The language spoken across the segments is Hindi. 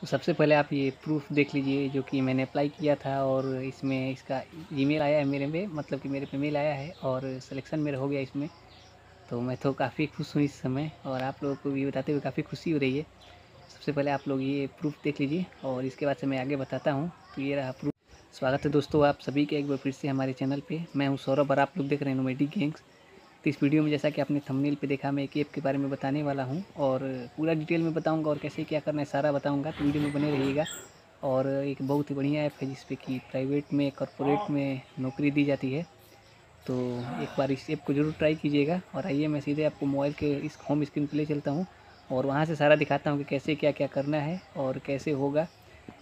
तो सबसे पहले आप ये प्रूफ देख लीजिए जो कि मैंने अप्लाई किया था और इसमें इसका ईमेल आया है मेरे में मतलब कि मेरे पे मेल आया है और सिलेक्शन मेरा हो गया इसमें तो मैं तो काफ़ी खुश हूँ इस समय और आप लोगों को भी बताते हुए काफ़ी खुशी हो रही है सबसे पहले आप लोग ये प्रूफ देख लीजिए और इसके बाद से मैं आगे बताता हूँ तो ये रहा प्रूफ स्वागत है दोस्तों आप सभी के एक बार फिर से हमारे चैनल पर मैं हूँ सौरभ और आप लोग देख रहे हैं नोमेडी गेंग्स तो इस वीडियो में जैसा कि आपने थंबनेल पे देखा मैं एक ऐप के बारे में बताने वाला हूँ और पूरा डिटेल में बताऊँगा और कैसे क्या करना है सारा बताऊँगा तो वीडियो में बने रहिएगा और एक बहुत ही बढ़िया ऐप है जिस पर कि प्राइवेट में कॉरपोरेट में नौकरी दी जाती है तो एक बार इस ऐप को ज़रूर ट्राई कीजिएगा और आइए मैं सीधे आपको मोबाइल के इस होम स्क्रीन पे ले चलता हूँ और वहाँ से सारा दिखाता हूँ कि कैसे क्या क्या करना है और कैसे होगा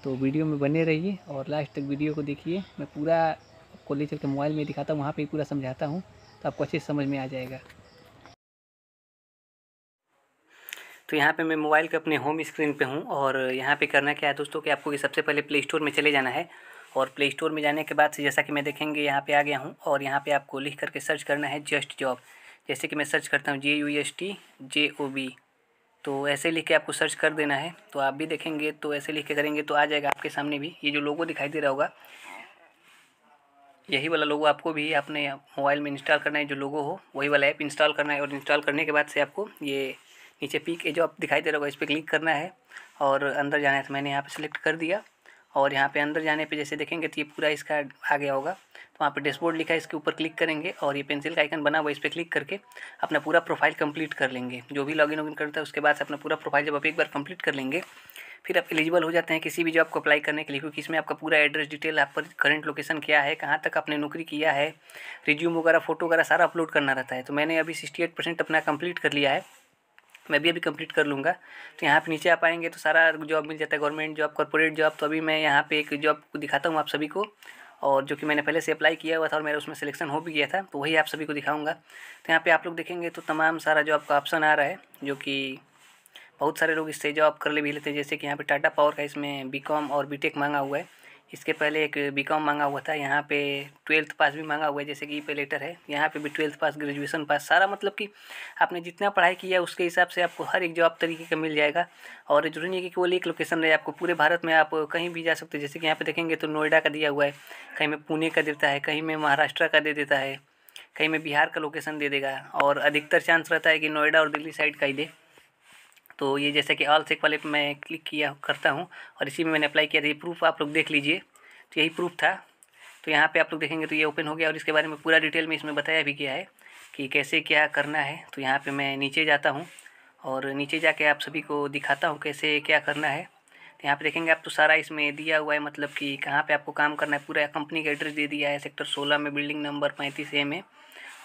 तो वीडियो में बने रहिए और लास्ट तक वीडियो को देखिए मैं पूरा आपको ले चल के मोबाइल में दिखाता हूँ वहाँ पर पूरा समझाता हूँ तो आपको अच्छे से समझ में आ जाएगा तो यहाँ पे मैं मोबाइल के अपने होम स्क्रीन पे हूँ और यहाँ पे करना क्या है दोस्तों कि आपको कि सबसे पहले प्ले स्टोर में चले जाना है और प्ले स्टोर में जाने के बाद से जैसा कि मैं देखेंगे यहाँ पे आ गया हूँ और यहाँ पे आपको लिख करके सर्च करना है जस्ट जॉब जैसे कि मैं सर्च करता हूँ J U S T J O B तो ऐसे लिख के आपको सर्च कर देना है तो आप भी देखेंगे तो ऐसे लिख के करेंगे तो आ जाएगा आपके सामने भी ये जो लोगो दिखाई दे रहा होगा यही वाला लोगो आपको भी आपने मोबाइल में इंस्टॉल करना है जो लोगो हो वही वाला ऐप इंस्टॉल करना है और इंस्टॉल करने के बाद से आपको ये नीचे पीक जो आप दिखाई दे रहा होगा इस पर क्लिक करना है और अंदर जाना है तो मैंने यहाँ पर सेलेक्ट कर दिया और यहाँ पे अंदर जाने पे जैसे देखेंगे तो ये पूरा इसका आ गया होगा तो वहाँ पे डैशबोर्ड लिखा है इसके ऊपर क्लिक करेंगे और ये पेंसिल का आइकन बना हुआ इस पर क्लिक करके अपना पूरा प्रोफाइल कंप्लीट कर लेंगे जो भी लॉगिन वॉगिन करता है उसके बाद से अपना पूरा प्रोफाइल जब आप एक बार कंप्लीट कर लेंगे फिर आप एलिजिबल हो जाते हैं किसी भी जॉब को अप्लाई करने के लिए क्योंकि इसमें आपका पूरा एड्रेस डिटेल आप पर करंट लोकेशन क्या है कहाँ तक आपने नौकरी किया है रिज्यूम वगैरह फ़ोटो वगैरह सारा अपलोड करना रहता है तो मैंने अभी सिक्सटी एट परसेंट अपना कंप्लीट कर लिया है मैं भी अभी कंप्लीट कर लूँगा तो यहाँ पे नीचे आप आएंगे तो सारा जॉब मिल जाता है गवर्नमेंट जॉब कॉरपोरेट जॉब तो अभी मैं यहाँ पे एक जॉब दिखाता हूँ आप सभी को और जो कि मैंने पहले से अप्लाई किया हुआ था और मेरा उसमें सिलेक्शन हो भी गया था तो वही आप सभी को दिखाऊंगा तो यहाँ पे आप लोग देखेंगे तो तमाम सारा जो आपका ऑप्शन आ रहा है जो कि बहुत सारे लोग इससे जॉब कर ले भी लेते हैं जैसे कि यहाँ पे टाटा पावर का इसमें बी कॉम और बी टेक मांगा हुआ है इसके पहले एक बीकॉम मांगा हुआ था यहाँ पे ट्वेल्थ पास भी मांगा हुआ है जैसे कि ई पे लेटर है यहाँ पे भी ट्वेल्थ पास ग्रेजुएशन पास सारा मतलब कि आपने जितना पढ़ाई किया उसके हिसाब से आपको हर एक जॉब तरीके का मिल जाएगा और जरूरी नहीं है कि वो एक लोकेशन रहे आपको पूरे भारत में आप कहीं भी जा सकते जैसे कि यहाँ पर देखेंगे तो नोएडा का दिया हुआ है कहीं में पुणे का देता है कहीं में महाराष्ट्र का दे देता है कहीं में बिहार का लोकेशन दे देगा और अधिकतर चांस रहता है कि नोएडा और दिल्ली साइड का ही दे तो ये जैसे कि ऑल सेक वाले मैं क्लिक किया करता हूँ और इसी में मैंने अप्लाई किया था तो ये प्रूफ आप लोग देख लीजिए तो यही प्रूफ था तो यहाँ पे आप लोग देखेंगे तो ये ओपन हो गया और इसके बारे में पूरा डिटेल में इसमें बताया भी गया है कि कैसे क्या करना है तो यहाँ पर मैं नीचे जाता हूँ और नीचे जाके आप सभी को दिखाता हूँ कैसे क्या करना है तो यहाँ पे देखेंगे आप तो सारा इसमें दिया हुआ है मतलब कि कहाँ पे आपको काम करना है पूरा कंपनी का एड्रेस दे दिया है सेक्टर सोलह में बिल्डिंग नंबर पैंतीस ए में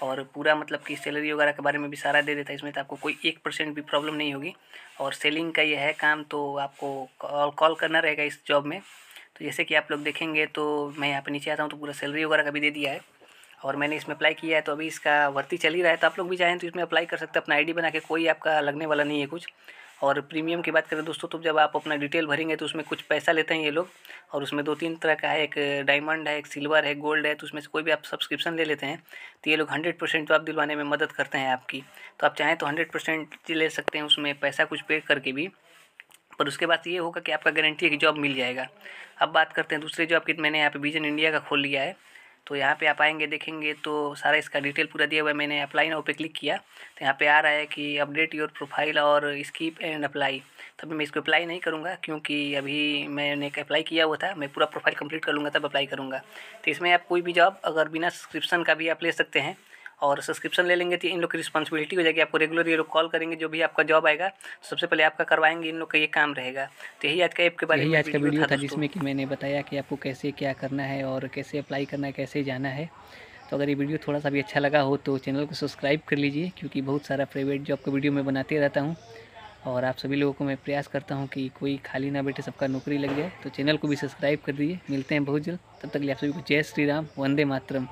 और पूरा मतलब कि सैलरी वगैरह के बारे में भी सारा दे देता है इसमें तो आपको कोई एक परसेंट भी प्रॉब्लम नहीं होगी और सेलिंग का ये है काम तो आपको कॉल कॉल करना रहेगा इस जॉब में तो जैसे कि आप लोग देखेंगे तो मैं यहाँ पे नीचे आता हूँ तो पूरा सैलरी वगैरह का भी दे दिया है और मैंने इसमें अप्लाई किया है तो अभी इसका भर्ती चल ही रहा है तो आप लोग भी चाहें तो इसमें अप्लाई कर सकते हैं अपना आई बना के कोई आपका लगने वाला नहीं है कुछ और प्रीमियम की बात करें दोस्तों तो जब आप अपना डिटेल भरेंगे तो उसमें कुछ पैसा लेते हैं ये लोग और उसमें दो तीन तरह का है एक डायमंड है एक सिल्वर है गोल्ड है तो उसमें से कोई भी आप सब्सक्रिप्शन ले लेते हैं तो ये लोग हंड्रेड परसेंट जॉब दिलवाने में मदद करते हैं आपकी तो आप चाहें तो हंड्रेड परसेंट ले सकते हैं उसमें पैसा कुछ पे करके भी पर उसके बाद ये होगा कि आपका गारंटी है कि जॉब मिल जाएगा अब बात करते हैं दूसरे जॉब की तो मैंने यहाँ पे विजन इंडिया का खोल लिया है तो यहाँ पे आप आएंगे देखेंगे तो सारा इसका डिटेल पूरा दिया हुआ है मैंने अप्लाई नाउ पे क्लिक किया तो यहाँ पे आ रहा है कि अपडेट योर प्रोफाइल और स्कीप एंड अप्लाई तभी मैं इसको अप्लाई नहीं करूँगा क्योंकि अभी मैंने अप्लाई किया हुआ था मैं पूरा प्रोफाइल कंप्लीट कर लूँगा तब अप्लाई करूँगा तो इसमें आप कोई भी जॉब अगर बिना सब्सक्रिप्शन का भी आप ले सकते हैं और सब्सक्रिप्शन ले लेंगे तो इन लोग की रिस्पॉन्सिबिलिटी हो जाएगी आपको रेगुलर ये लोग कॉल करेंगे जो भी आपका जॉब आएगा तो सबसे पहले आपका करवाएंगे इन लोग का ये काम रहेगा तो यही आज का ऐप के बारे में आज का वीडियो था जिसमें कि मैंने बताया कि आपको कैसे क्या करना है और कैसे अप्लाई करना है कैसे जाना है तो अगर ये वीडियो थोड़ा सा भी अच्छा लगा हो तो चैनल को सब्सक्राइब कर लीजिए क्योंकि बहुत सारा प्राइवेट जॉब का वीडियो मैं बनाते रहता हूँ और आप सभी लोगों को मैं प्रयास करता हूँ कि कोई खाली ना बैठे सबका नौकरी लग जाए तो चैनल को भी सब्सक्राइब कर दीजिए मिलते हैं बहुत जल्द तब तक लिए आप सभी को जय श्री राम वंदे मातरम